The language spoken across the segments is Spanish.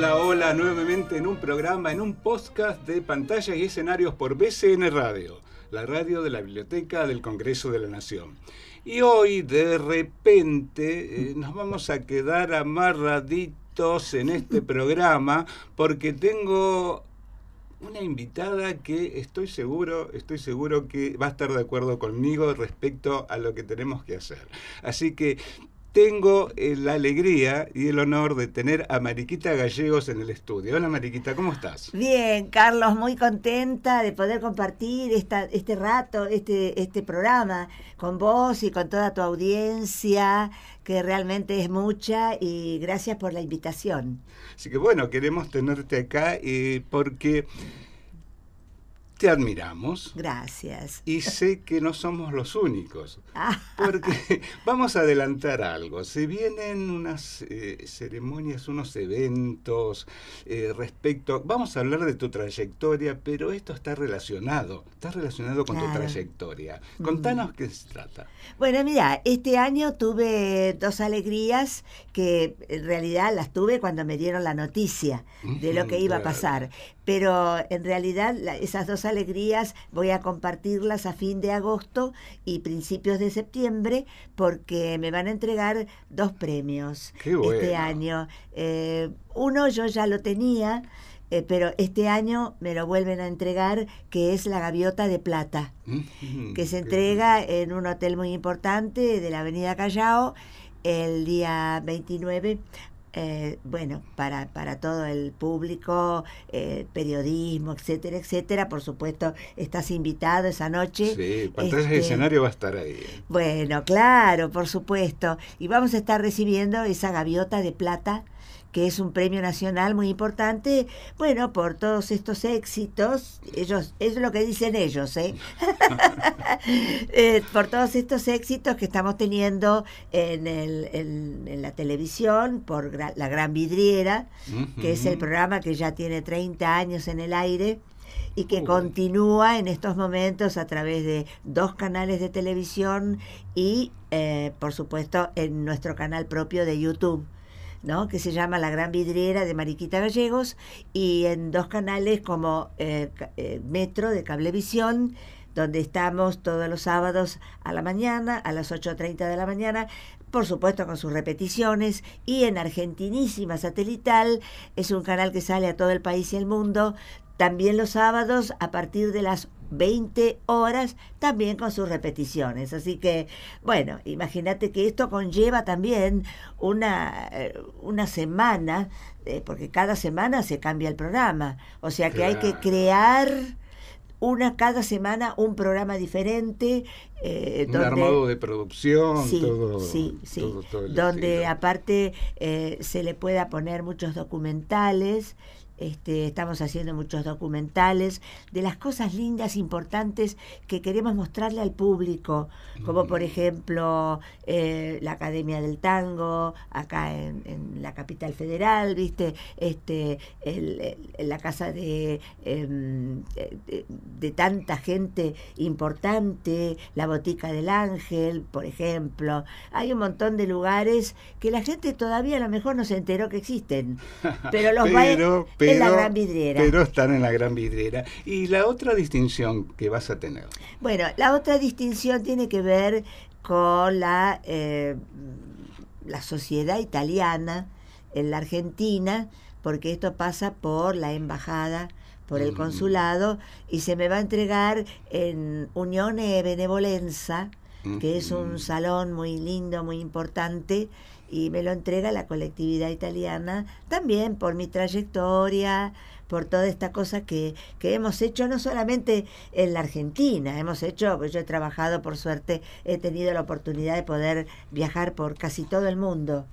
Hola, hola, nuevamente en un programa, en un podcast de pantallas y escenarios por BCN Radio, la radio de la Biblioteca del Congreso de la Nación. Y hoy, de repente, eh, nos vamos a quedar amarraditos en este programa porque tengo una invitada que estoy seguro, estoy seguro que va a estar de acuerdo conmigo respecto a lo que tenemos que hacer. Así que tengo eh, la alegría y el honor de tener a Mariquita Gallegos en el estudio. Hola Mariquita, ¿cómo estás? Bien, Carlos, muy contenta de poder compartir este rato, este, este programa con vos y con toda tu audiencia, que realmente es mucha, y gracias por la invitación. Así que bueno, queremos tenerte acá eh, porque te admiramos. Gracias. Y sé que no somos los únicos, porque vamos a adelantar algo. Se vienen unas eh, ceremonias, unos eventos eh, respecto... Vamos a hablar de tu trayectoria, pero esto está relacionado, está relacionado con tu trayectoria. Contanos qué se trata. Bueno, mira, este año tuve dos alegrías que en realidad las tuve cuando me dieron la noticia de lo que iba a pasar, pero en realidad esas dos alegrías alegrías voy a compartirlas a fin de agosto y principios de septiembre porque me van a entregar dos premios este año. Eh, uno yo ya lo tenía, eh, pero este año me lo vuelven a entregar, que es la Gaviota de Plata, que se entrega en un hotel muy importante de la Avenida Callao el día 29 eh, bueno, para, para todo el público, eh, periodismo, etcétera, etcétera. Por supuesto, estás invitado esa noche. Sí, este, escenario va a estar ahí. ¿eh? Bueno, claro, por supuesto. Y vamos a estar recibiendo esa gaviota de plata que es un premio nacional muy importante, bueno, por todos estos éxitos, ellos, eso es lo que dicen ellos, ¿eh? ¿eh? por todos estos éxitos que estamos teniendo en, el, en, la televisión, por La Gran Vidriera, que es el programa que ya tiene 30 años en el aire y que continúa en estos momentos a través de dos canales de televisión y, eh, por supuesto, en nuestro canal propio de YouTube que se llama La Gran Vidriera de Mariquita Gallegos, y en dos canales como eh, eh, Metro de Cablevisión, donde estamos todos los sábados a la mañana, a las 8.30 de la mañana, por supuesto con sus repeticiones, y en Argentinísima Satelital, es un canal que sale a todo el país y el mundo, también los sábados a partir de las 20 horas, también con sus repeticiones. Así que, bueno, imagínate que esto conlleva también una, eh, una semana, eh, porque cada semana se cambia el programa. O sea que hay que crear una cada semana un programa diferente eh, un armado de producción todo, sí, sí. donde aparte se le pueda poner muchos documentales este, estamos haciendo muchos documentales de las cosas lindas, importantes que queremos mostrarle al público, como por ejemplo eh, la Academia del Tango, acá en, la capital federal, viste, este, la casa em, de, de, tanta gente importante, la Botica del Ángel, por ejemplo. Hay un montón de lugares que la gente todavía a lo mejor no se enteró que existen, pero los pero, en la gran vidriera. Pero están en la gran vidriera. Y la otra distinción que vas a tener. Bueno, la otra distinción tiene que ver con la, eh, la sociedad italiana en la Argentina, porque esto pasa por la embajada por el mm. consulado y se me va a entregar en Unione Benevolenza, que es un mm. salón muy lindo, muy importante, y me lo entrega la colectividad italiana, también por mi trayectoria, por toda esta cosa que, hemos hecho, no solamente en la Argentina, hemos hecho, pues yo he trabajado, por suerte, he tenido la oportunidad de poder viajar por casi todo el mundo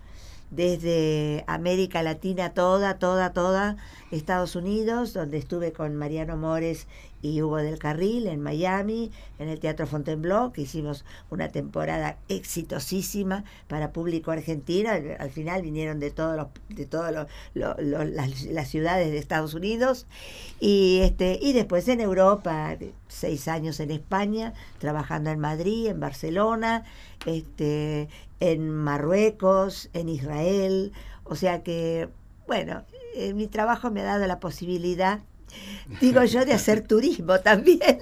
desde América Latina toda, toda, toda, Estados Unidos, donde estuve con Mariano Mores y Hugo del Carril en Miami, en el Teatro Fontainebleau, que hicimos una temporada exitosísima para público argentino. Al, final vinieron de todos los, de todos las, ciudades de Estados Unidos y este y después en Europa, seis años en España, trabajando en Madrid, en Barcelona, este, en Marruecos, en Israel. O sea que, bueno, eh, mi trabajo me ha dado la posibilidad digo yo, de hacer turismo también.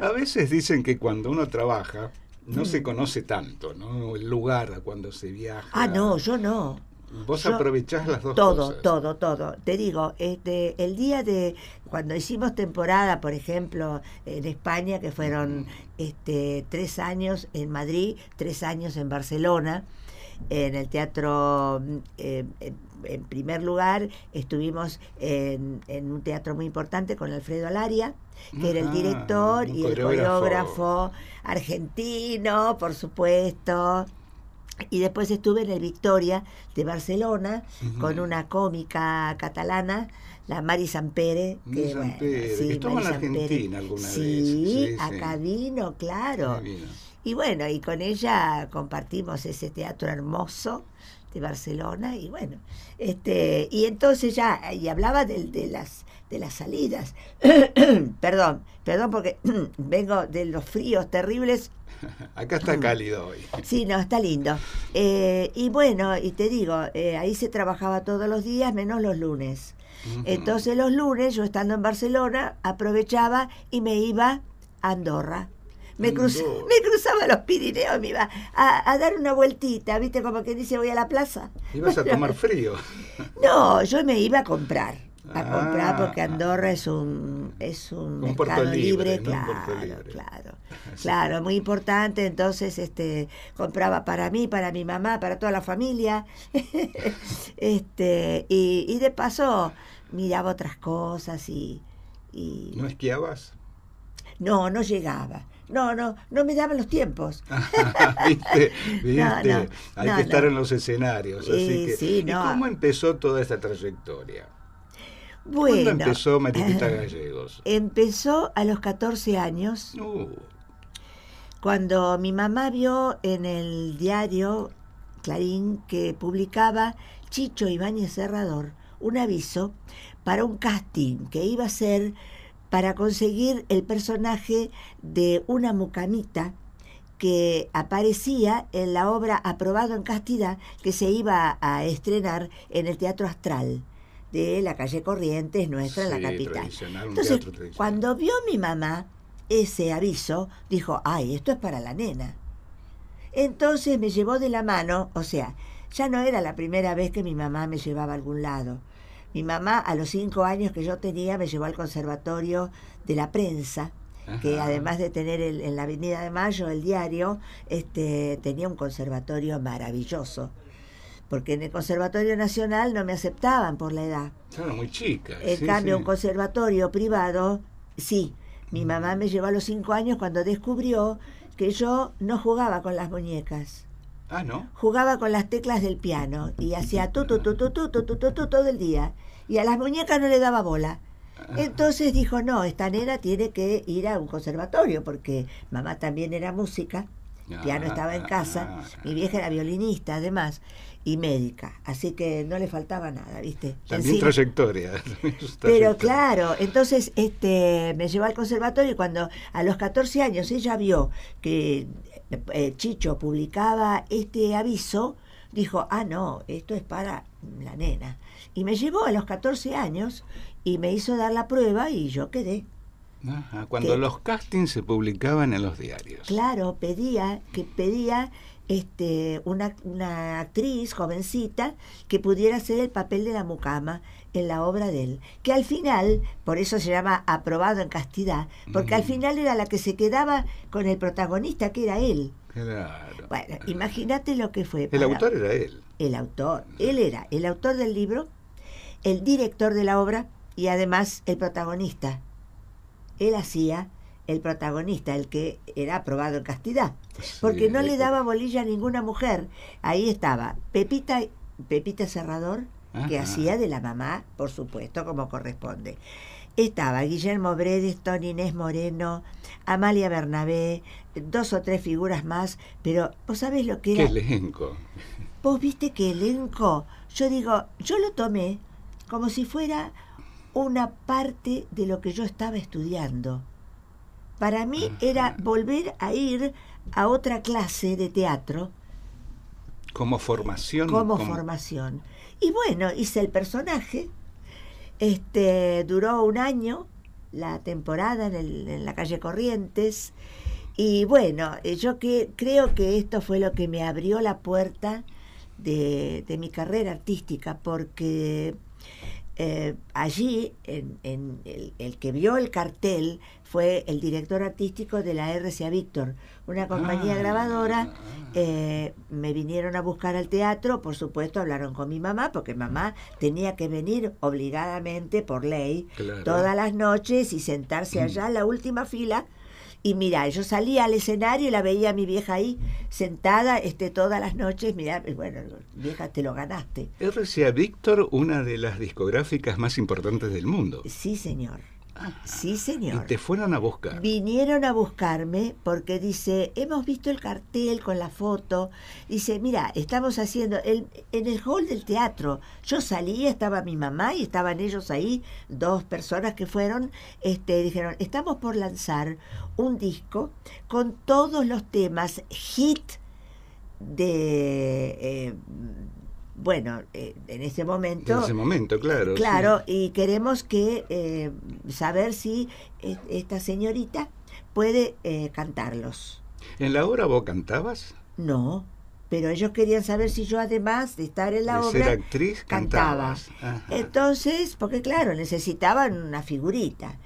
A veces dicen que cuando uno trabaja, no se mm. conoce tanto, ¿no? El lugar cuando se viaja. Ah, no, yo no. Vos aprovechás las dos cosas. Todo, todo, todo. Te digo, este, el día de cuando hicimos temporada, por ejemplo, en España, que fueron este, tres años en Madrid, tres años en Barcelona, en el Teatro mm, eh, en primer lugar estuvimos en, un teatro muy importante con Alfredo Alaria, que era el ah, director y el coreógrafo argentino, por supuesto. Y después estuve en el Victoria de Barcelona con una cómica catalana, la Mari Sampere. Que, San sí, que estuvo alguna vez. Sí, claro. Y bueno, y con ella compartimos ese teatro hermoso de este, Barcelona y bueno, este, y entonces ya, y hablaba de, las, de las salidas. perdón, perdón porque vengo de los fríos terribles. Acá está cálido hoy. Sí, no, está lindo. Eh, y bueno, y te digo, eh, ahí se trabajaba todos los días menos los lunes. Entonces los lunes, yo estando en Barcelona, aprovechaba y me iba a Andorra me, mm, cruz, me cruzaba los Pirineos, me iba a, dar una vueltita, ¿viste? Como que dice, voy a la plaza. ¿Ibas a tomar frío? No, yo me iba a comprar. A ah. comprar porque Andorra es un, es un, mercado libre, claro, claro. muy importante. Entonces, este, compraba para mí, para mi mamá, para toda la familia. este, y, de paso miraba otras cosas y... ¿No esquiabas? No, no llegaba. No, no, no me daban los tiempos. Ah, ¿Viste? Hay que estar en los escenarios. ¿Y cómo empezó toda esta trayectoria? Bueno, ¿Cuándo empezó Mariquita Gallegos? Empezó a los 14 años. Uh. Cuando mi mamá vio en el diario Clarín que publicaba Chicho Ibáñez Cerrador un aviso para un casting que iba a ser para conseguir el personaje de una mucamita que aparecía en la obra Aprobado en Castidad que se iba a estrenar en el Teatro Astral de la calle Corrientes, nuestra, en la capital. Entonces, cuando vio mi mamá ese aviso, dijo, ay, esto es para la nena. Entonces me llevó de la mano, o sea, ya no era la primera vez que mi mamá me llevaba a algún lado. Mi mamá a los cinco años que yo tenía me llevó al conservatorio de la prensa, que además de tener en la Avenida de Mayo el diario, este, tenía un conservatorio maravilloso. Porque en el Conservatorio Nacional no me aceptaban por la edad. Estaban muy chica. En cambio, un conservatorio privado, sí. Mi mamá me llevó a los cinco años cuando descubrió que yo no jugaba con las muñecas. Ah, Jugaba con las teclas del piano y hacía tu, tu, tu, tu, tu, tu, todo el día. Y a las muñecas no le daba bola. Ah. Entonces dijo, no, esta nena tiene que ir a un conservatorio, porque mamá también era música, ah, piano estaba en casa, mi vieja era violinista además, y médica, así que no le faltaba nada, ¿viste? También trayectoria. Pero claro, entonces este, me llevó al conservatorio y cuando a los 14 años ella vio que eh, Chicho publicaba este aviso, dijo, ah, no, esto es para la nena. Y me llevó a los 14 años y me hizo dar la prueba y yo quedé. cuando los castings se publicaban en los diarios. Claro, pedía, que pedía este, una, una, actriz jovencita que pudiera hacer el papel de la mucama en la obra de él, que al final, por eso se llama aprobado en castidad, porque al mm. final era la que se quedaba con el protagonista, que era él. Claro. Bueno, imagínate lo que fue. El autor era él. El autor, él era el autor del libro, el director de la obra y además el protagonista. Él hacía el protagonista, el que era aprobado en castidad, porque no le daba bolilla a ninguna mujer. Ahí estaba Pepita, Pepita Serrador, que hacía de la mamá, por supuesto, como corresponde. Estaba Guillermo Bredeston, Inés Moreno, Amalia Bernabé, dos o tres figuras más, pero vos sabés lo que era. ¿Qué elenco? Vos viste que elenco, yo digo, yo lo tomé como si fuera una parte de lo que yo estaba estudiando. Para mí era volver a ir a otra clase de teatro. Como formación. como... formación. Y bueno, hice el personaje. Este, duró un año la temporada en, la calle Corrientes. Y bueno, eh, yo creo que esto fue lo que me abrió la puerta de, mi carrera artística, porque eh, allí en, el, que vio el cartel fue el director artístico de la RCA Víctor, una compañía ah, grabadora. Ah, ah. Eh, me vinieron a buscar al teatro, por supuesto, hablaron con mi mamá, porque mamá tenía que venir obligadamente por ley todas las noches y sentarse mm. allá en la última fila. Y mira, yo salía al escenario y la veía a mi vieja ahí, sentada este, todas las noches. Mira, bueno, vieja, te lo ganaste. RCA Víctor, una de las discográficas más importantes del mundo. Sí, señor. Sí, señor. Y te fueron a buscar. Vinieron a buscarme porque dice, hemos visto el cartel con la foto. Dice, mira, estamos haciendo en el hall del teatro. Yo salí, estaba mi mamá y estaban ellos ahí, dos personas que fueron, este, dijeron, estamos por lanzar un disco con todos los temas hit de, eh, bueno, eh, en ese momento. En ese momento, claro. Claro, y queremos que eh, saber si e, esta señorita puede eh, cantarlos. ¿En la obra vos cantabas? No, pero ellos querían saber si yo además de estar en la obra ser actriz cantaba. Entonces, porque claro, necesitaban una figurita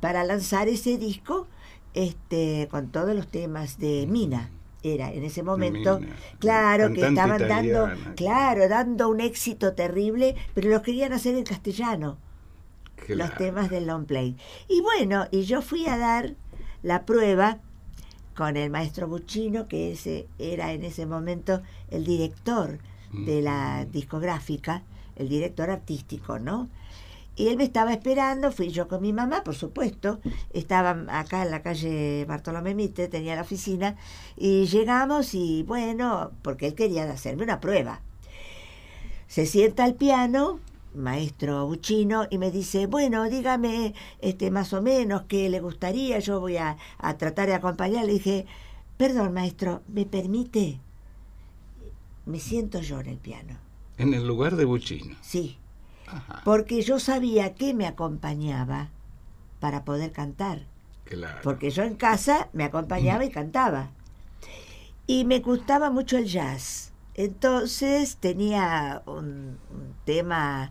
para lanzar ese disco este con todos los temas de Mina era en ese momento, claro, que estaban dando, claro, dando un éxito terrible, pero los querían hacer en castellano, los temas del long play. Y bueno, y yo fui a dar la prueba con el maestro Buccino, que ese era en ese momento el director de la discográfica, el director artístico, ¿no? Y él me estaba esperando, fui yo con mi mamá, por supuesto, estaba acá en la calle Bartolomé Mitre, tenía la oficina, y llegamos y bueno, porque él quería hacerme una prueba. Se sienta al piano, maestro Buchino, y me dice, bueno, dígame este, más o menos qué le gustaría, yo voy a, tratar de acompañarle. Le dije, perdón maestro, ¿me permite? Me siento yo en el piano. ¿En el lugar de Buchino? Sí porque yo sabía que me acompañaba para poder cantar. Porque yo en casa me acompañaba y cantaba. Y me gustaba mucho el jazz. Entonces tenía un, tema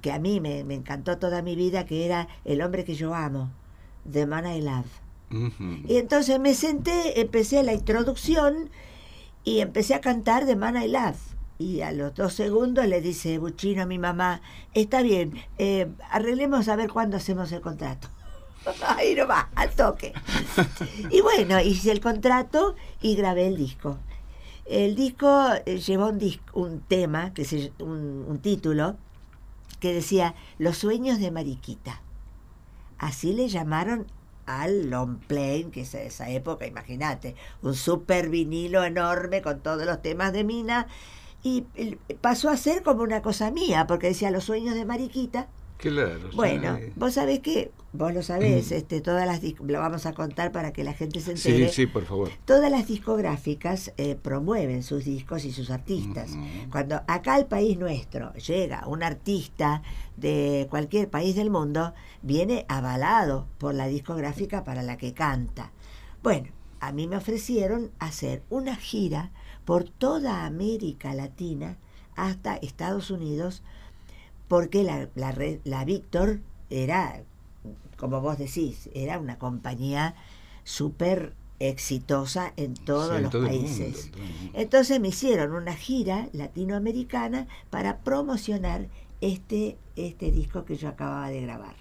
que a mí me, encantó toda mi vida, que era El hombre que yo amo, The Man I Love. Y entonces me senté, empecé la introducción y empecé a cantar The Man I Love. Y a los dos segundos le dice Buchino a mi mamá, está bien, eh, arreglemos a ver cuándo hacemos el contrato. Ahí nomás, al toque. y bueno, hice el contrato y grabé el disco. El disco eh, llevó un, tema, que un, título, que decía Los sueños de Mariquita. Así le llamaron al long plane, que es esa época, imagínate, un super vinilo enorme con todos los temas de Mina y pasó a ser como una cosa mía, porque decía los sueños de Mariquita. Claro. Bueno, vos sabés que, vos lo sabés, mm. este, todas las lo vamos a contar para que la gente se entere. Sí, sí, por favor. Todas las discográficas eh, promueven sus discos y sus artistas. Cuando acá al país nuestro llega un artista de cualquier país del mundo, viene avalado por la discográfica para la que canta. Bueno, a mí me ofrecieron hacer una gira por toda América Latina hasta Estados Unidos, porque la, la, la Víctor era, como vos decís, era una compañía súper exitosa en todos los países. Entonces me hicieron una gira latinoamericana para promocionar este, este disco que yo acababa de grabar.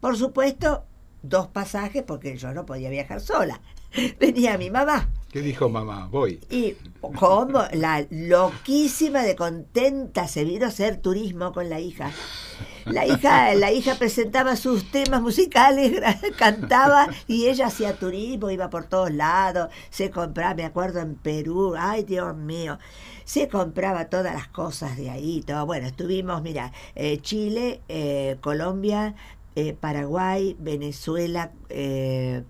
Por supuesto, dos pasajes porque yo no podía viajar sola. Venía mi mamá. ¿Qué dijo mamá? Voy. Y como la loquísima de contenta se vino a hacer turismo con la hija. La hija, la hija presentaba sus temas musicales, cantaba y ella hacía turismo, iba por todos lados, se compraba, me acuerdo en Perú, ay Dios mío, se compraba todas las cosas de ahí, todo. Bueno, estuvimos, mira, eh, Chile, eh, Colombia, eh, Paraguay, Venezuela, em,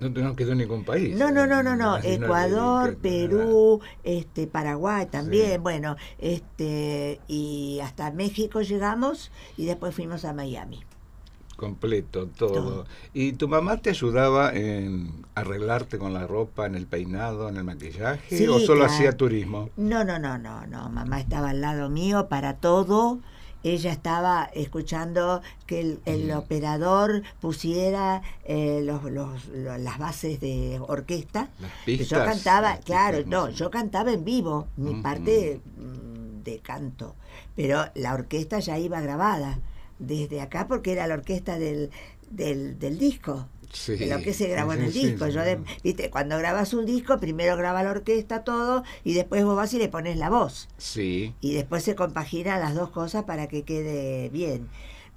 no, que ir a ningún país. No, no, no, no, no. Ecuador, Perú, este, Paraguay también, bueno, este, y hasta México llegamos y después fuimos a Miami. Completo, todo. ¿Y tu mamá te ayudaba en arreglarte con la ropa, en el peinado, en el maquillaje? Sí, ¿O solo hacía turismo? No, no, no, no, no. Mamá estaba al lado mío para todo ella estaba escuchando que el, operador pusiera eh, los, las bases de orquesta. yo cantaba, claro, no, yo cantaba en vivo, mi mm, parte mm. Mm, de canto, pero la orquesta ya iba grabada desde acá porque era la orquesta del disco lo que se grabó en el disco. ¿viste? Cuando grabas un disco, primero graba la orquesta, todo, y después vos vas y le pones la voz. Sí. Y después se compagina las dos cosas para que quede bien.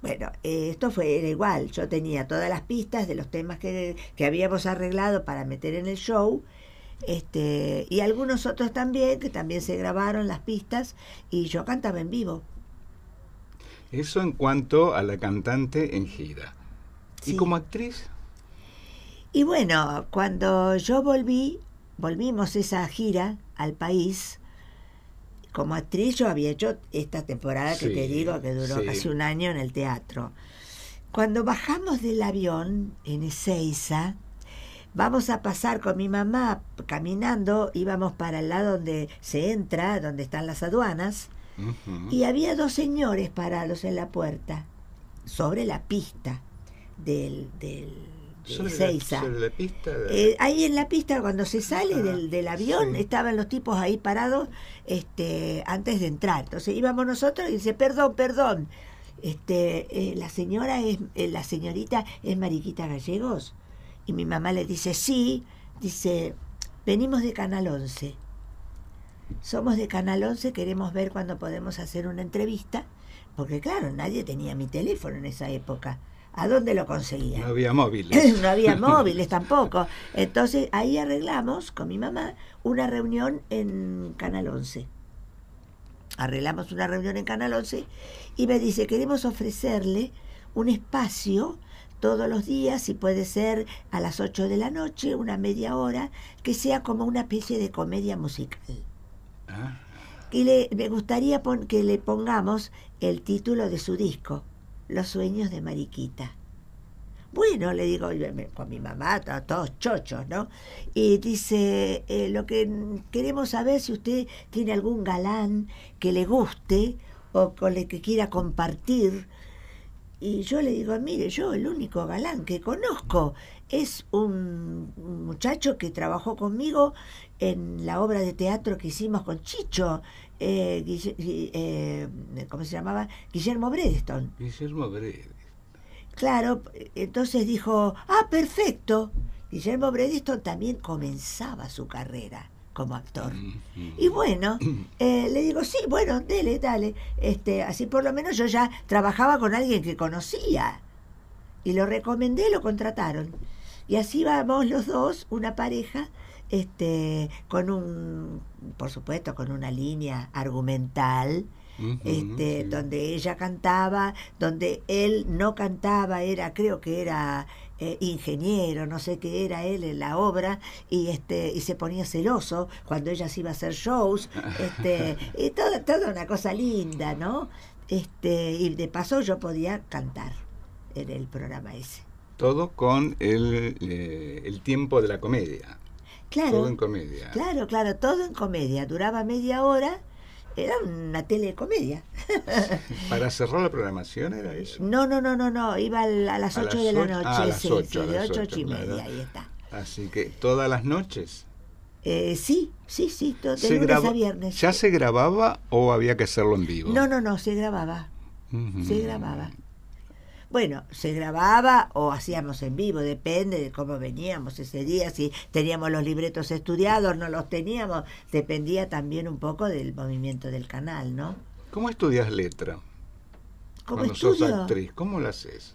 Bueno, eh, esto fue era igual. Yo tenía todas las pistas de los temas que, habíamos arreglado para meter en el show. Este, y algunos otros también, que también se grabaron las pistas, y yo cantaba en vivo. Eso en cuanto a la cantante en gira. ¿Y como actriz? Y bueno, cuando yo volví, volvimos esa gira al país, como actriz yo había hecho esta temporada que te digo que duró hace casi un año en el teatro. Cuando bajamos del avión en Ezeiza, vamos a pasar con mi mamá caminando, íbamos para el lado donde se entra, donde están las aduanas, y había dos señores parados en la puerta, sobre la pista del, del eh, ahí en la pista, cuando se sale ah, del, avión, estaban los tipos ahí parados este, antes de entrar. Entonces íbamos nosotros y dice, perdón, perdón. Este, eh, la señora es, eh, la señorita es Mariquita Gallegos. Y mi mamá le dice, sí, dice, venimos de Canal 11. Somos de Canal 11, queremos ver cuando podemos hacer una entrevista, porque claro, nadie tenía mi teléfono en esa época. ¿A dónde lo conseguía? No había móviles. no había móviles tampoco. Entonces ahí arreglamos con mi mamá una reunión en Canal 11. Arreglamos una reunión en Canal 11 y me dice, queremos ofrecerle un espacio todos los días, y puede ser a las 8 de la noche, una media hora, que sea como una especie de comedia musical. Ah. Y le, me gustaría que le pongamos el título de su disco los sueños de Mariquita. Bueno, le digo, con mi mamá, todos chochos, ¿no? Y dice, eh, lo que queremos saber si usted tiene algún galán que le guste o con el que quiera compartir. Y yo le digo, mire, yo el único galán que conozco es un muchacho que trabajó conmigo en la obra de teatro que hicimos con Chicho, eh, eh, ¿cómo se llamaba? Guillermo Bredeston. Guillermo Claro, entonces dijo, ah, perfecto. Guillermo Bredeston también comenzaba su carrera como actor. Y bueno, eh, le digo, sí, bueno, dele, dale. Este, así por lo menos yo ya trabajaba con alguien que conocía. Y lo recomendé, lo contrataron. Y así vamos los dos, una pareja, este, con un, por supuesto, con una línea argumental, este, donde ella cantaba, donde él no cantaba, era, creo que era eh, ingeniero, no sé qué era él en la obra, y este, y se ponía celoso cuando ella se iba a hacer shows, este, y todo, toda una cosa linda, ¿no? Este, y de paso yo podía cantar en el programa ese todo con eh, el, tiempo de la comedia. Claro. Todo en comedia. Claro, claro, todo en comedia. Duraba media hora era una telecomedia. ¿Para cerrar la programación era eh, eso? No, no, no, no, no. Iba a las 8 de la ah, noche. las de 8, y media, ahí está. Así que, ¿todas las noches? Eh, sí, sí, sí, de lunes a viernes. ¿Ya se grababa o había que hacerlo en vivo? No, no, no, se grababa. Se grababa. Bueno, se grababa o hacíamos en vivo, depende de cómo veníamos ese día, si teníamos los libretos estudiados, no los teníamos, dependía también un poco del movimiento del canal, ¿no? ¿Cómo estudias letra? ¿Cómo Cuando sos actriz, ¿cómo lo haces?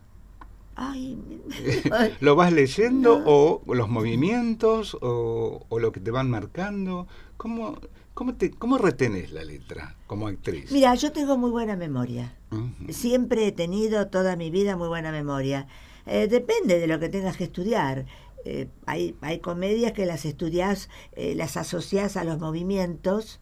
Ay, ¿Lo vas leyendo o los movimientos o, o, lo que te van marcando? ¿Cómo, ¿Cómo, te, retenés la letra como actriz? Mira, yo tengo muy buena memoria. Siempre he tenido toda mi vida muy buena memoria. Eh, depende de lo que tengas que estudiar. Eh, hay, comedias que las estudias, eh, las asocias a los movimientos,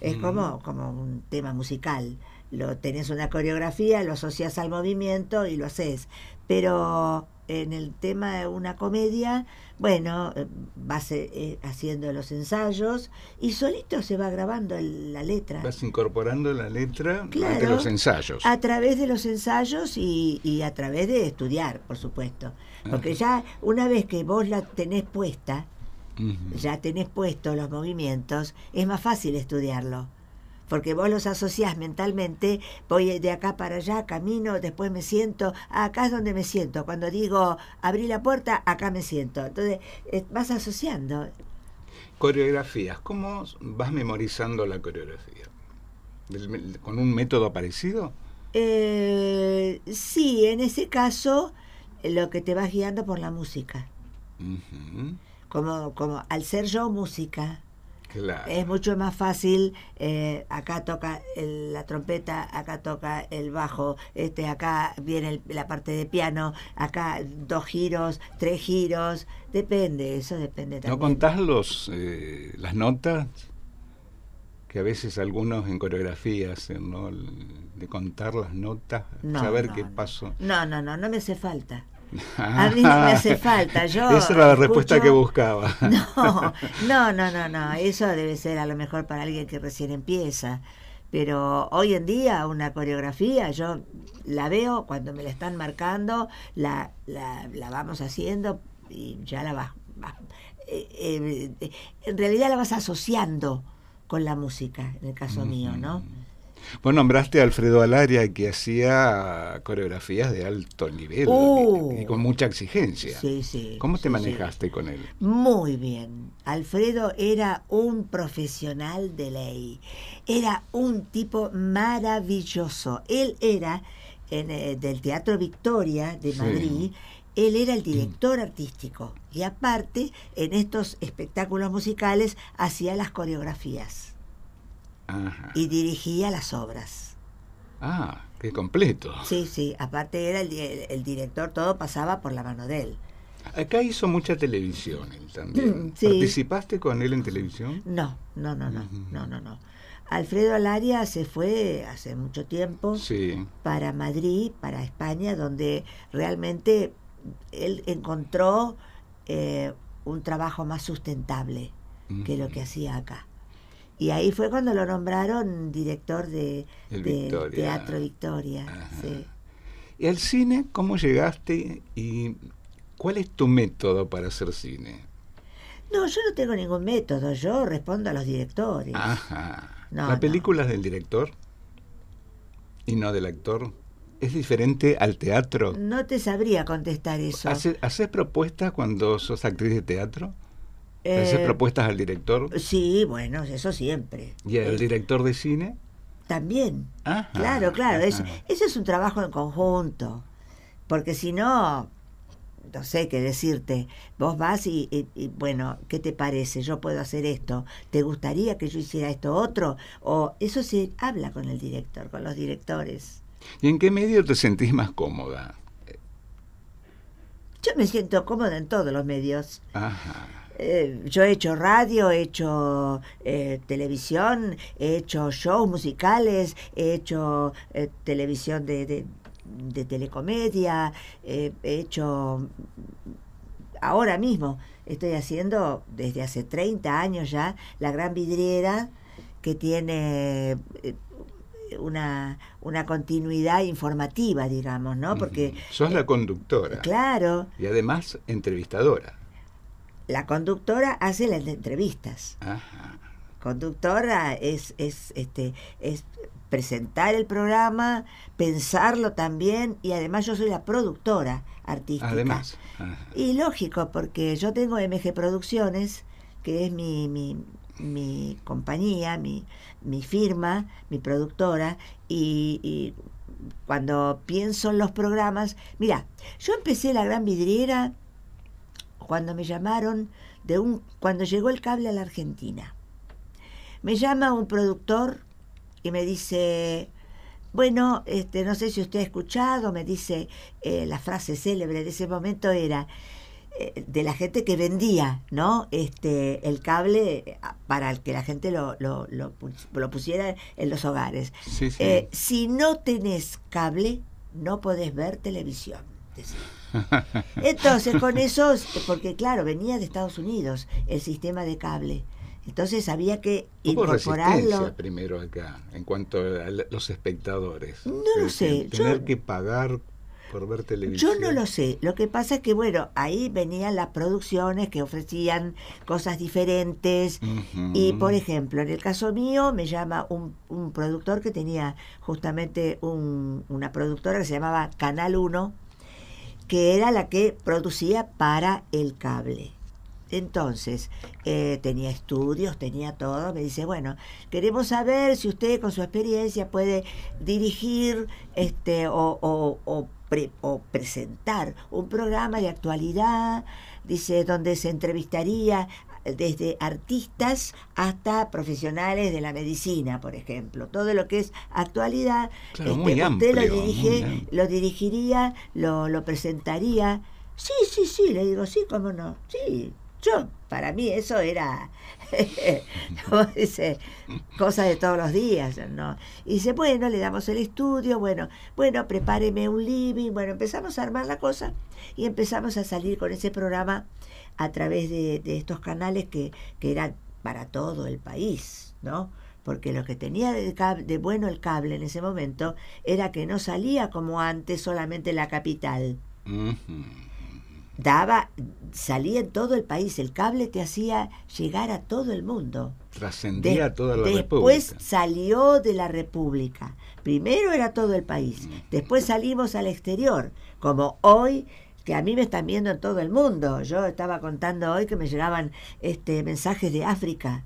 es como, como un tema musical. Lo tenés una coreografía, lo asocias al movimiento y lo haces. Pero en el tema de una comedia, bueno, eh, vas eh, haciendo los ensayos y solito se va grabando la letra. Vas incorporando la letra de los ensayos. A través de los ensayos y, a través de estudiar, por supuesto. Porque ya una vez que vos la tenés puesta, ya tenés puestos los movimientos, es más fácil estudiarlo porque vos los asociás mentalmente, voy de acá para allá, camino, después me siento, acá es donde me siento, cuando digo abrí la puerta, acá me siento. Entonces eh, vas asociando. Coreografías, ¿cómo vas memorizando la coreografía? ¿Con un método parecido? Eh, sí, en ese caso lo que te vas guiando por la música. como, como al ser yo música, es mucho más fácil, eh, acá toca la trompeta, acá toca el bajo, este, acá viene la parte de piano, acá dos giros, tres giros, depende, eso depende también. ¿No contás los, eh, las notas? que a veces algunos en coreografía hacen, ¿no? De contar las notas, saber qué pasó. No, no, no, no me hace falta. A mí no me hace falta. Esa era la respuesta que buscaba. No, no, no, no, no. Eso debe ser a lo mejor para alguien que recién empieza. Pero hoy en día una coreografía, yo la veo cuando me la están marcando, la, la, vamos haciendo y ya la vas... Eh, eh, en realidad la vas asociando con la música, en el caso mío, ¿no? Vos nombraste a Alfredo Alaria que hacía coreografías de alto nivel y, uh. con mucha exigencia. ¿Cómo te manejaste con él? Muy bien. Alfredo era un profesional de ley. Era un tipo maravilloso. Él era eh, del Teatro Victoria de Madrid. Él era el director mm. artístico y aparte en estos espectáculos musicales hacía las coreografías y dirigía las obras. Ah, qué completo. Sí, sí, aparte era el, director, todo pasaba por la mano de él. Acá hizo mucha televisión él también. Mm, ¿Participaste con él en televisión? No, no, no, no, no, no, Alfredo Alaria se fue hace mucho tiempo para Madrid, para España, donde realmente él encontró eh, un trabajo más sustentable que lo que hacía acá. Y ahí fue cuando lo nombraron director de, Teatro Victoria. ¿Y al cine cómo llegaste y cuál es tu método para hacer cine? No, yo no tengo ningún método, yo respondo a los directores. Ajá. ¿La película es del director y no del actor? ¿Es diferente al teatro? No te sabría contestar eso. ¿haces propuestas cuando sos actriz de teatro? ¿Hacer eh, propuestas al director? Sí, bueno, eso siempre. ¿Y al eh, director de cine? También. Ah, claro, ah, claro. Ah, eso, es un trabajo en conjunto. Porque si no, no sé qué decirte. Vos vas y, bueno, ¿qué te parece? Yo puedo hacer esto. ¿Te gustaría que yo hiciera esto otro? O eso se habla con el director, con los directores. ¿Y en qué medio te sentís más cómoda? Yo me siento cómoda en todos los medios. Ajá. Eh, yo he hecho radio, he hecho eh, televisión, he hecho shows musicales, he hecho eh, televisión de, de, telecomedia, he hecho... Ahora mismo estoy haciendo, desde hace 30 años ya, la gran vidriera que tiene una, una continuidad informativa, digamos, ¿no? Porque... Sos la conductora. Claro. Y además entrevistadora la conductora hace las entrevistas. Conductora es, este, es presentar el programa, pensarlo también, y además yo soy la productora artística. Además. Y lógico, porque yo tengo MG Producciones, que es mi, mi, mi compañía, mi, mi, firma, mi productora, y, y, cuando pienso en los programas, mira, yo empecé La Gran Vidriera cuando me llamaron de un cuando llegó el cable a la Argentina. Me llama un productor y me dice, bueno, este, no sé si usted ha escuchado, me dice eh, la frase célebre de ese momento era eh, de la gente que vendía, ¿no? Este, el cable eh, para que la gente lo, pusiera en los hogares. si no tenés cable, no podés ver televisión. Entonces, con esos, porque claro, venía de Estados Unidos el sistema de cable. Entonces había que incorporarlo primero acá, en cuanto a los espectadores. No lo sé. Tener que pagar por ver televisión. Yo no lo sé. Lo que pasa es que, bueno, ahí venían las producciones que ofrecían cosas diferentes. Y, por ejemplo, en el caso mío, me llama un, productor que tenía justamente una productora que se llamaba Canal 1 que era la que producía para el cable. Entonces, eh, tenía estudios, tenía todo, me dice, bueno, queremos saber si usted con su experiencia puede dirigir este, o, o, o presentar un programa de actualidad, dice, donde se entrevistaría desde artistas hasta profesionales de la medicina, por ejemplo. Todo lo que es actualidad, claro, este, usted lo, lo dirigiría, lo, presentaría. Sí, sí, sí, le digo, sí, cómo no, sí, yo, para mí eso era, dice, cosas de todos los días, ¿no? Y dice, bueno, le damos el estudio, bueno, bueno, prepáreme un living, bueno, empezamos a armar la cosa y empezamos a salir con ese programa a través de, estos canales que, que, eran para todo el país, ¿no? Porque lo que tenía de, bueno el cable en ese momento era que no salía como antes solamente la capital. Daba, salía en todo el país, el cable te hacía llegar a todo el mundo. Trascendía a toda la República. Después salió de la República. Primero era todo el país, después salimos al exterior, como hoy que a mí me están viendo en todo el mundo. Yo estaba contando hoy que me llegaban este, mensajes de África.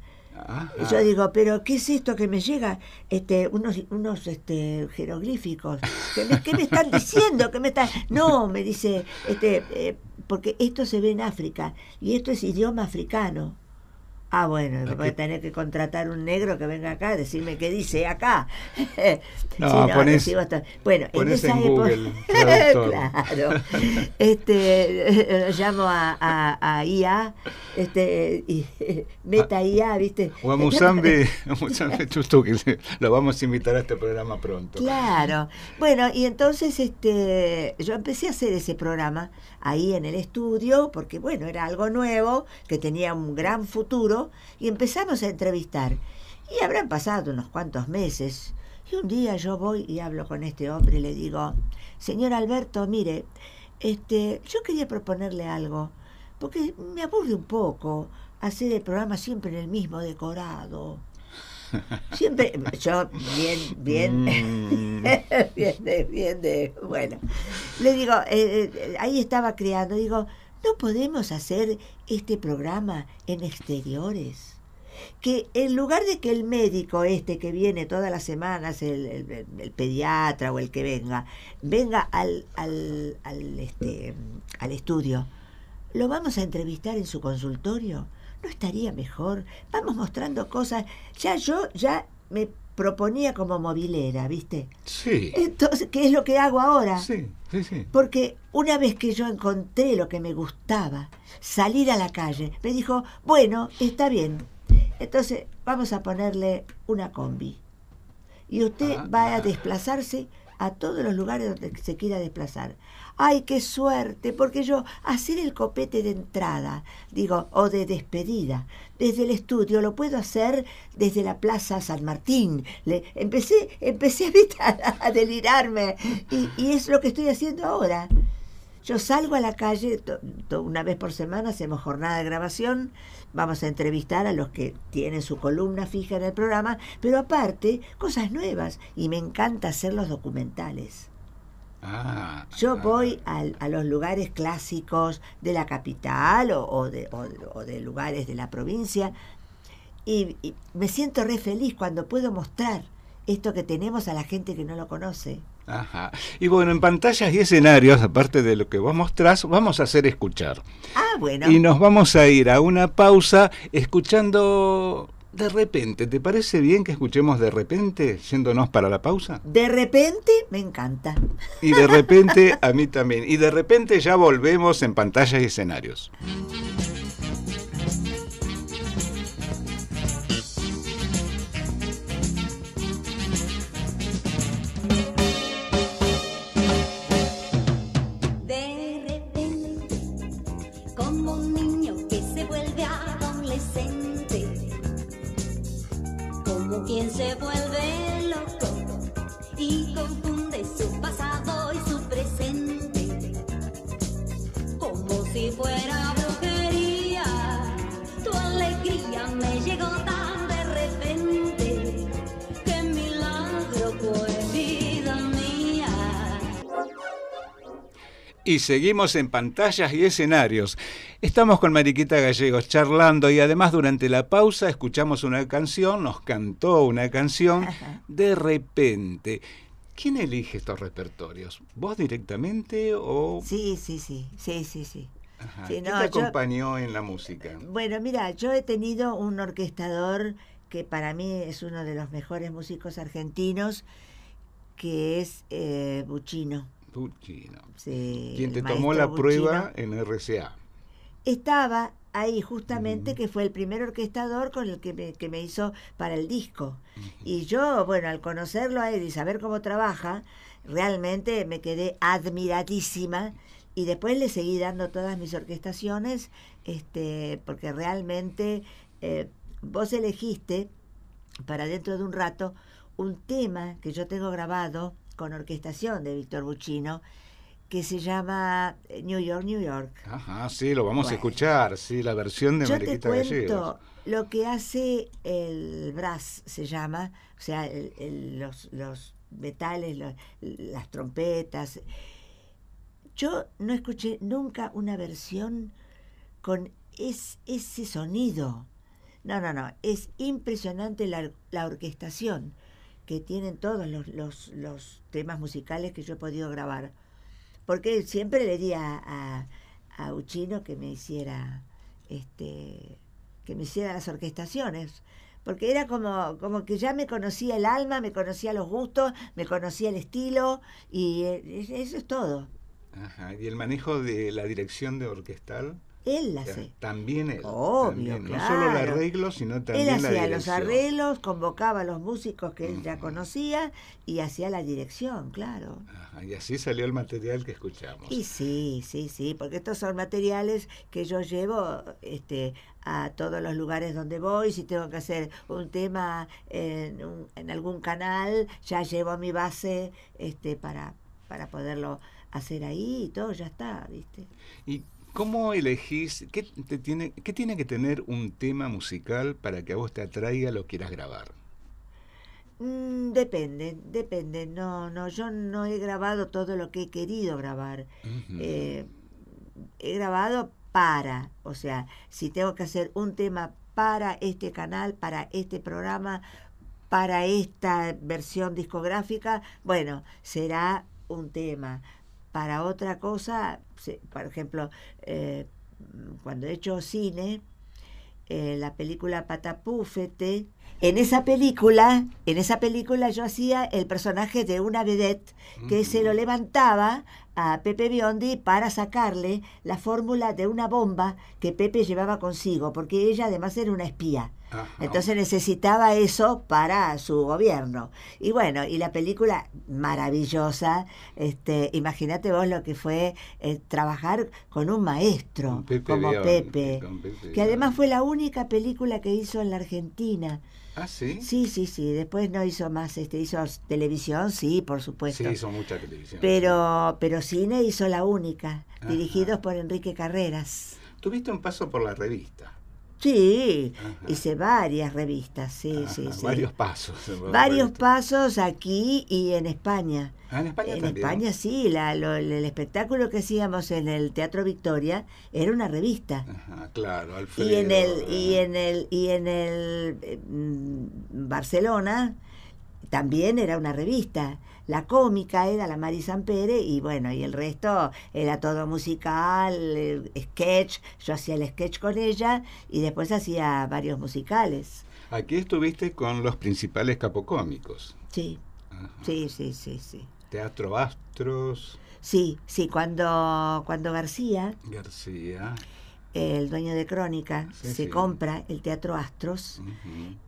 y Yo digo, pero ¿qué es esto que me llega? Este, unos, este, jeroglíficos. ¿Qué me, están diciendo? ¿Qué me No, me dice, este, eh, porque esto se ve en África y esto es idioma africano. Ah, bueno, voy a tener que contratar un negro que venga acá a decirme qué dice acá. No, ponés, bueno, en esa Google, claro. Este, eh, eh, llamo a, a, IA, este, eh, Meta ah, IA, ¿viste? O a Musambi, que lo vamos a invitar a este programa pronto. Claro. Bueno, y entonces este, yo empecé a hacer ese programa ahí en el estudio, porque bueno, era algo nuevo, que tenía un gran futuro y empezamos a entrevistar. Y habrán pasado unos cuantos meses. Y un día yo voy y hablo con este hombre y le digo, señor Alberto, mire, este, yo quería proponerle algo, porque me aburre un poco hacer el programa siempre en el mismo decorado. Siempre, yo bien, bien, mm. bien, de, bien, bueno, le digo, eh, eh, ahí estaba creando, digo, no podemos hacer este programa en exteriores. Que en lugar de que el médico este que viene todas las semanas, el, pediatra o el que venga, venga al, al, este, al estudio, lo vamos a entrevistar en su consultorio. ¿No estaría mejor? Vamos mostrando cosas. Ya yo ya me proponía como movilera, ¿viste? Sí. Entonces, ¿qué es lo que hago ahora? Sí, sí, sí. Porque una vez que yo encontré lo que me gustaba, salir a la calle, me dijo, bueno, está bien. Entonces, vamos a ponerle una combi. Y usted ah. va a desplazarse a todos los lugares donde se quiera desplazar ay, qué suerte, porque yo hacer el copete de entrada, digo, o de despedida, desde el estudio, lo puedo hacer desde la Plaza San Martín. Le, empecé, empecé a, delirarme y, es lo que estoy haciendo ahora. Yo salgo a la calle, una vez por semana hacemos jornada de grabación, vamos a entrevistar a los que tienen su columna fija en el programa, pero aparte, cosas nuevas, y me encanta hacer los documentales. Ah, Yo voy a, los lugares clásicos de la capital o, de, lugares de la provincia y, me siento re feliz cuando puedo mostrar esto que tenemos a la gente que no lo conoce. Y bueno, en pantallas y escenarios, aparte de lo que vos mostrás, vamos a hacer escuchar. Ah, bueno. Y nos vamos a ir a una pausa escuchando de repente, ¿te parece bien que escuchemos de repente yéndonos para la pausa? De repente me encanta. Y de repente a mí también. Y de repente ya volvemos en pantallas y escenarios. y seguimos en pantallas y escenarios. Estamos con Mariquita Gallegos charlando y además durante la pausa escuchamos una canción, nos cantó una canción, de repente. ¿Quién elige estos repertorios? ¿Vos directamente o...? Sí, sí, sí, sí, sí, sí. ¿Qué te acompañó en la música? Eh, bueno, mira, yo he tenido un orquestador que para mí es uno de los mejores músicos argentinos, que es eh, Buchino quien te tomó la prueba en RCA. Estaba ahí justamente, que fue el primer orquestador con el que me, que me hizo para el disco. Y yo, bueno, al conocerlo a él y saber cómo trabaja, realmente me quedé admiradísima y después le seguí dando todas mis orquestaciones, este, porque realmente eh, vos elegiste para dentro de un rato un tema que yo tengo grabado con orquestación de Víctor Buccino, que se llama eh, New York, New York. Ajá, sí, lo vamos a escuchar, sí, la versión de Yo te cuento Lo que hace el brass se llama, o sea, los, los, metales, las trompetas. Yo no escuché nunca una versión con es, ese sonido. No, no, no, es impresionante la, la orquestación que tienen todos los, los, temas musicales que yo he podido grabar. Porque siempre le di a, a, Uchino que me hiciera este que me hiciera las orquestaciones. Porque era como, como que ya me conocía el alma, me conocía los gustos, me conocía el estilo, y eh, eso es todo. Ajá. ¿Y el manejo de la dirección de orquestal? Él la eh, hace. También él. Obvio, No solo el arreglo, sino también él hacía los arreglos, convocaba a los músicos que él ya conocía y hacía la dirección, claro. y así salió el material que escuchamos. Y sí, sí, sí, porque estos son materiales que yo llevo este, a todos los lugares donde voy. Si tengo que hacer un tema en, en algún canal, ya llevo mi base este, para, para poderlo hacer ahí y todo, ya está, ¿viste? ¿Y ¿Cómo elegís, qué, te tiene, qué tiene que tener un tema musical para que a vos te atraiga lo quieras grabar? Mm, depende, depende. No, no, yo no he grabado todo lo que he querido grabar. Eh, he grabado para, o sea, si tengo que hacer un tema para este canal, para este programa, para esta versión discográfica, bueno, será un tema para otra cosa, por ejemplo, eh, cuando he hecho cine, eh, la película Patapúfete, en esa película, en esa película yo hacía el personaje de una vedette que se lo levantaba a Pepe Biondi para sacarle la fórmula de una bomba que Pepe llevaba consigo, porque ella además era una espía. Entonces necesitaba eso para su gobierno. Y bueno, y la película maravillosa, este, imagínate vos lo que fue eh, trabajar con un maestro como Pepe, que además fue la única película que hizo en la Argentina. Ah, sí. Sí, sí, sí. Después no hizo más, este, hizo televisión, sí, por supuesto. Sí, hizo mucha televisión. Pero, pero cine hizo la única, Dirigido dirigidos por Enrique Carreras. Tuviste un paso por la revista. Sí, hice varias revistas, sí, sí, sí. Varios pasos. Varios pasos aquí y en España. Ah, en España en España sí, la, el espectáculo que hacíamos en el Teatro Victoria era una revista. Ajá, claro, Alfredo. Y en el, y en el, y en el Barcelona también era una revista. La cómica era la Mari Pérez y bueno, y el resto era todo musical, eh, sketch, yo hacía el sketch con ella y después hacía varios musicales. Aquí estuviste con los principales capocómicos. Sí, sí, sí, sí, sí. Teatro Astros. Sí, sí, cuando, cuando García. García el dueño de Crónica, se compra el Teatro Astros.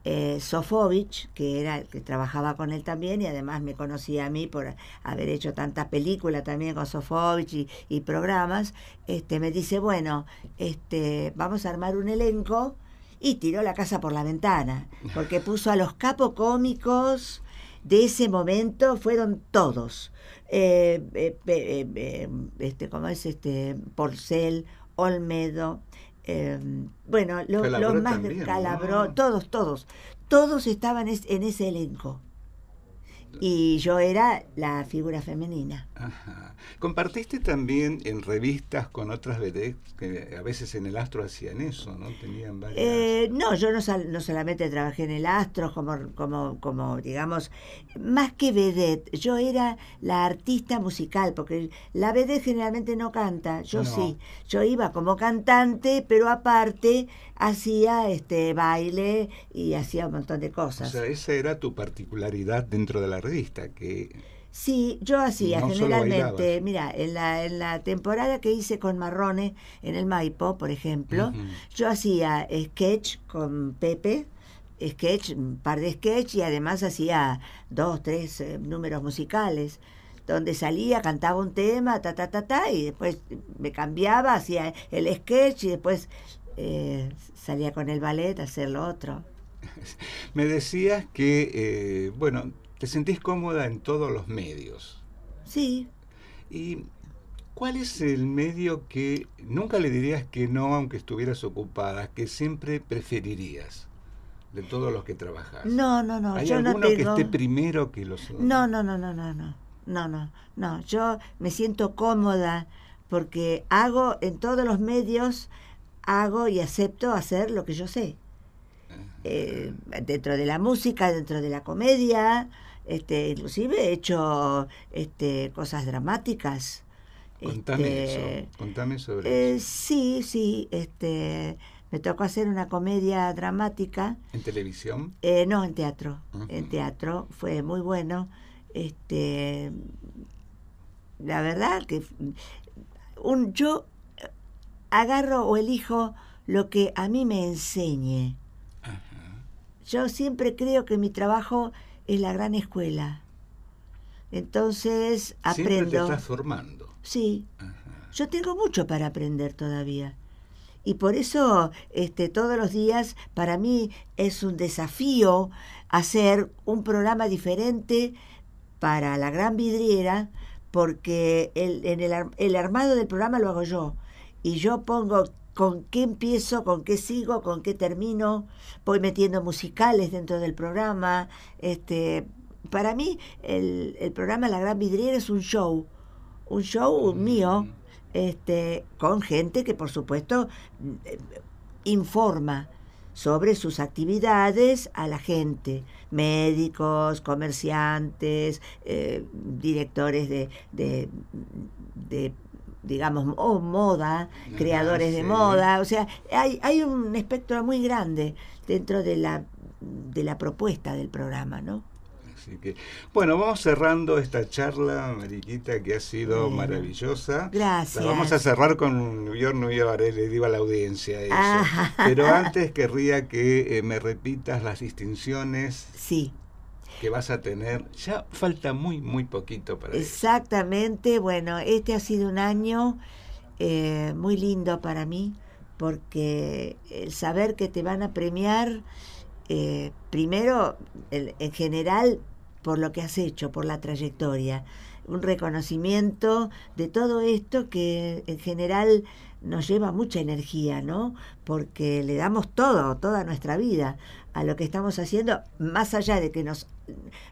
Eh, Sofovich, que era que trabajaba con él también y además me conocía a mí por haber hecho tantas películas también con Sofovich y, programas, este, me dice, bueno, este, vamos a armar un elenco y tiró la casa por la ventana, porque puso a los capocómicos de ese momento, fueron todos. Eh, eh, este, ¿Cómo es? Este, Porcel, Olmedo, em, bueno, los más Calabró, todos, todos, todos estaban en ese elenco y yo era la figura femenina. Compartiste también en revistas con otras vedettes que a veces en el Astro hacían eso, ¿no? Tenían varias... Eh, no, yo no, solamente trabajé en el Astro como, como, como, digamos, más que vedette, yo era la artista musical, porque la vedette generalmente no canta, yo sí. Yo iba como cantante, pero aparte hacía este baile y hacía un montón de cosas. O sea, esa era tu particularidad dentro de la revista, que... Sí, yo hacía generalmente, mira, en la, en la temporada que hice con Marrones en el Maipo, por ejemplo, yo hacía sketch con Pepe, sketch, un par de sketch y además hacía dos, tres eh, números musicales donde salía, cantaba un tema, ta, ta, ta, ta, y después me cambiaba, hacía el sketch y después eh, salía con el ballet a hacer lo otro. Me decías que, eh, bueno, te sentís cómoda en todos los medios. Sí. ¿Y cuál es el medio que nunca le dirías que no, aunque estuvieras ocupada, que siempre preferirías? De todos los que trabajas. No, no, no. ¿Hay yo alguno que esté primero que los otros? No, no, no, no, no, no. No, no, no. Yo me siento cómoda porque hago en todos los medios hago y acepto hacer lo que yo sé. Eh, dentro de la música, dentro de la comedia, este, inclusive he hecho este, cosas dramáticas. Contame este, eso, contame sobre eh, Sí, sí, este, me tocó hacer una comedia dramática. ¿En televisión? Eh, no, en teatro, en teatro, fue muy bueno. Este, la verdad que un, yo agarro o elijo lo que a mí me enseñe. Yo siempre creo que mi trabajo es la gran escuela. Entonces aprendo. Siempre te Sí. Yo tengo mucho para aprender todavía. Y por eso este, todos los días para mí es un desafío hacer un programa diferente para la gran vidriera, porque en el, el armado del programa lo hago yo y yo pongo con qué empiezo, con qué sigo, con qué termino, voy metiendo musicales dentro del programa. Este, para mí el, programa La Gran Vidriera es un show, un show mm. mío, este, con gente que por supuesto eh, informa sobre sus actividades a la gente, médicos, comerciantes, eh, directores de, de digamos, o moda, creadores de moda, o sea, hay, un espectro muy grande dentro de la, de la propuesta del programa, ¿no? Así que, bueno, vamos cerrando esta charla, Mariquita, que ha sido maravillosa. Gracias. vamos a cerrar con yo no iba le digo a la audiencia eso. Ah. Pero antes querría que eh, me repitas las distinciones. Sí que vas a tener. Ya falta muy, muy poquito para Exactamente, bueno, este ha sido un año eh, muy lindo para mí, porque el saber que te van a premiar, eh, primero, en general, por lo que has hecho, por la trayectoria, un reconocimiento de todo esto que en general nos lleva mucha energía, ¿no? Porque le damos todo, toda nuestra vida a lo que estamos haciendo, más allá de que nos,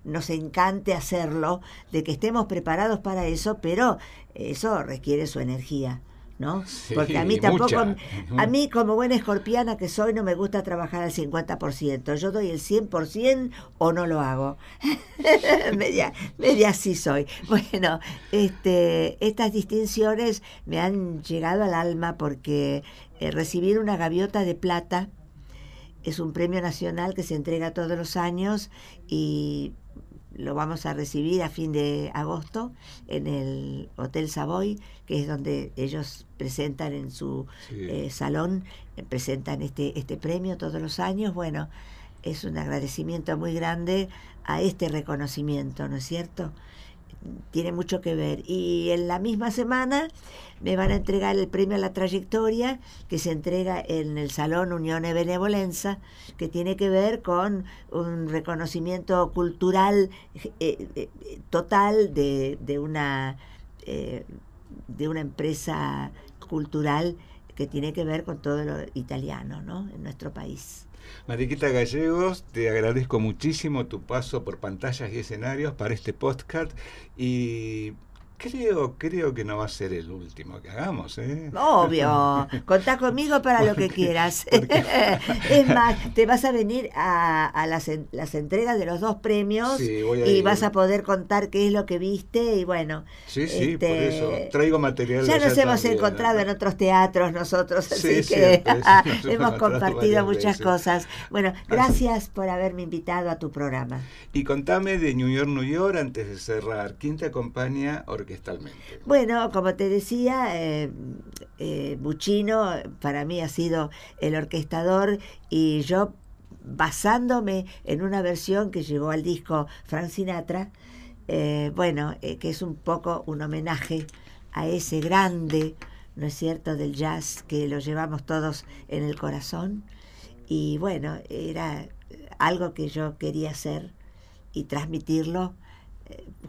nos encante hacerlo, de que estemos preparados para eso, pero eso requiere su energía. ¿No? Porque a mí tampoco, a mí como buena escorpiana que soy, no me gusta trabajar al 50%. Yo doy el 100% o no lo hago. media, media así soy. Bueno, este, estas distinciones me han llegado al alma porque eh, recibir una gaviota de plata es un premio nacional que se entrega todos los años y lo vamos a recibir a fin de agosto en el Hotel Savoy, que es donde ellos presentan en su eh, salón, eh, presentan este, este premio todos los años. Bueno, es un agradecimiento muy grande a este reconocimiento, ¿no es cierto? tiene mucho que ver. Y en la misma semana me van a entregar el premio a la trayectoria que se entrega en el Salón Unión Benevolenza, que tiene que ver con un reconocimiento cultural eh, eh, total de, eh, de una, empresa cultural que tiene que ver con todo lo italiano en nuestro país. Mariquita Gallegos, te agradezco muchísimo tu paso por pantallas y escenarios para este podcast y Creo, creo que no va a ser el último que hagamos, ¿eh? Obvio, contá conmigo para lo que quieras. es más, te vas a venir a, las, entregas de los dos premios y vas a poder contar qué es lo que viste y bueno. Sí, sí, por este, eso. Traigo material. Ya nos hemos encontrado en otros teatros nosotros, así que hemos compartido muchas cosas. Bueno, gracias por haberme invitado a tu programa. Y contame de New York, New York, antes de cerrar, ¿quién te acompaña? Bueno, como te decía, eh, eh, Buchino para mí ha sido el orquestador y yo basándome en una versión que llegó al disco Frank Sinatra, eh, bueno, que es un poco un homenaje a ese grande, ¿no es cierto?, del jazz que lo llevamos todos en el corazón. Y bueno, era algo que yo quería hacer y transmitirlo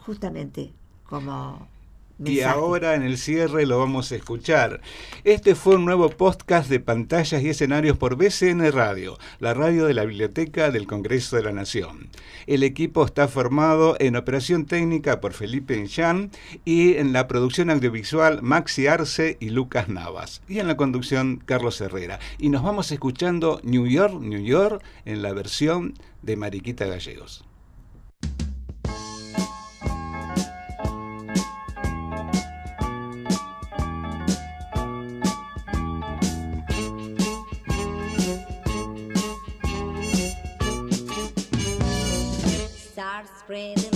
justamente como y ahora en el cierre lo vamos a escuchar. Este fue un nuevo podcast de pantallas y escenarios por BCN Radio, la radio de la Biblioteca del Congreso de la Nación. El equipo está formado en operación técnica por Felipe Enchán y en la producción audiovisual Maxi Arce y Lucas Navas. Y en la conducción Carlos Herrera. Y nos vamos escuchando New York, New York en la versión de Mariquita Gallegos. Gracias.